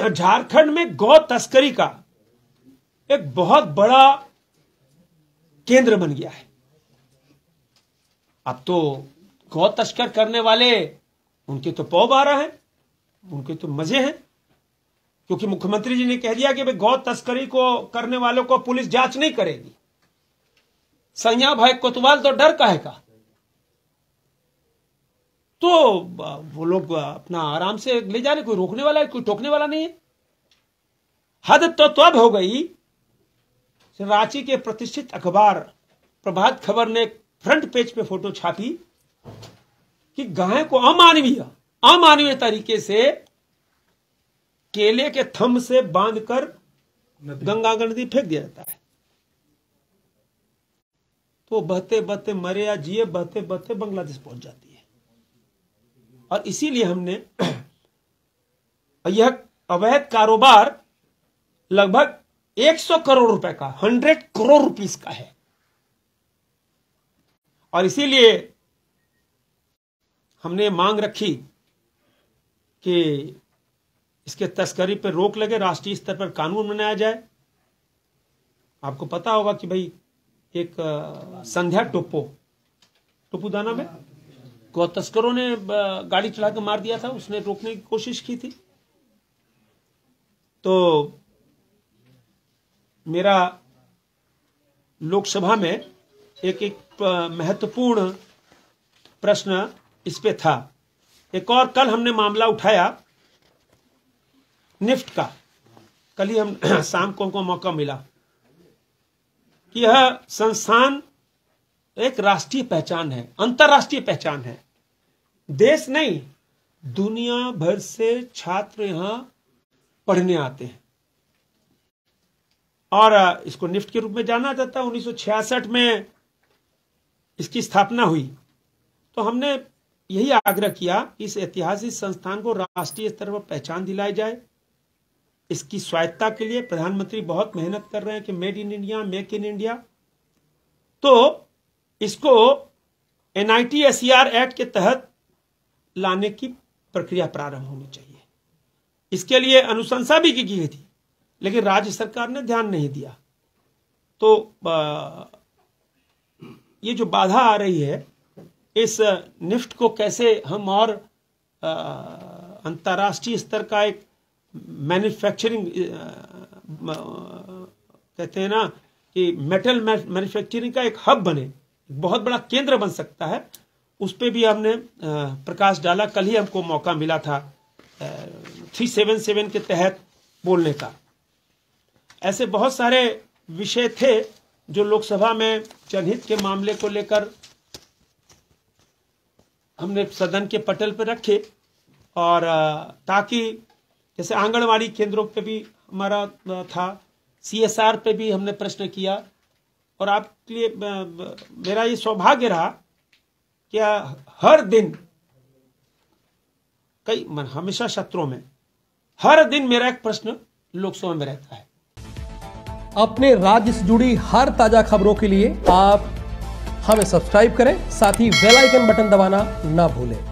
झारखंड में गौ तस्करी का एक बहुत बड़ा केंद्र बन गया है अब तो गौ तस्कर करने वाले उनके तो पौ बारह है उनके तो मजे हैं क्योंकि मुख्यमंत्री जी ने कह दिया कि भाई गौ तस्करी को करने वालों को पुलिस जांच नहीं करेगी संया भाई कोतवाल तो डर है का तो वो लोग अपना आराम से ले जा रहे कोई रोकने वाला है कोई टोकने वाला नहीं है हद तो तब हो गई रांची के प्रतिष्ठित अखबार प्रभात खबर ने फ्रंट पेज पे फोटो छापी कि गाय को अमानवीय अमानवीय तरीके से केले के थम से बांधकर गंगा नदी फेंक दिया जाता है तो बहते बहते मरे या जिए बहते बहते बांग्लादेश पहुंच जाती है और इसीलिए हमने यह अवैध कारोबार लगभग 100 करोड़ रुपए का 100 करोड़ रुपीस का है और इसीलिए हमने मांग रखी कि इसके तस्करी पर रोक लगे राष्ट्रीय स्तर पर कानून बनाया जाए आपको पता होगा कि भाई एक संध्या टोपो टोपूदाना में को तस्करों ने गाड़ी चलाकर मार दिया था उसने रोकने की कोशिश की थी तो मेरा लोकसभा में एक एक महत्वपूर्ण प्रश्न इस पे था एक और कल हमने मामला उठाया निफ्ट का कल ही हम शाम को हमको मौका मिला कि यह संस्थान एक राष्ट्रीय पहचान है अंतरराष्ट्रीय पहचान है देश नहीं दुनिया भर से छात्र यहां पढ़ने आते हैं और इसको निफ्ट के रूप में जाना जाता है 1966 में इसकी स्थापना हुई तो हमने यही आग्रह किया कि इस ऐतिहासिक संस्थान को राष्ट्रीय स्तर पर पहचान दिलाई जाए इसकी स्वायत्ता के लिए प्रधानमंत्री बहुत मेहनत कर रहे हैं कि made in India make in India तो इसको एनआईटी एससीआर एक्ट के तहत लाने की प्रक्रिया प्रारंभ होनी चाहिए इसके लिए अनुशंसा भी की गई थी लेकिन राज्य सरकार ने ध्यान नहीं दिया तो ये जो बाधा आ रही है इस निफ्ट को कैसे हम और अंतर्राष्ट्रीय स्तर का एक मैन्युफैक्चरिंग कहते हैं ना कि मेटल मैन्युफैक्चरिंग का एक हब बने बहुत बड़ा केंद्र बन सकता है उस पर भी हमने प्रकाश डाला कल ही हमको मौका मिला था थ्री सेवन सेवन के तहत बोलने का ऐसे बहुत सारे विषय थे जो लोकसभा में जनहित के मामले को लेकर हमने सदन के पटल पर रखे और ताकि जैसे आंगनवाड़ी केंद्रों पे भी हमारा था सीएसआर पे भी हमने प्रश्न किया और आपके लिए मेरा ये सौभाग्य रहा कि हर दिन कई मन हमेशा सत्रों में हर दिन मेरा एक प्रश्न लोकसभा में रहता है अपने राज्य से जुड़ी हर ताजा खबरों के लिए आप हमें सब्सक्राइब करें साथ ही बेल आइकन बटन दबाना ना भूलें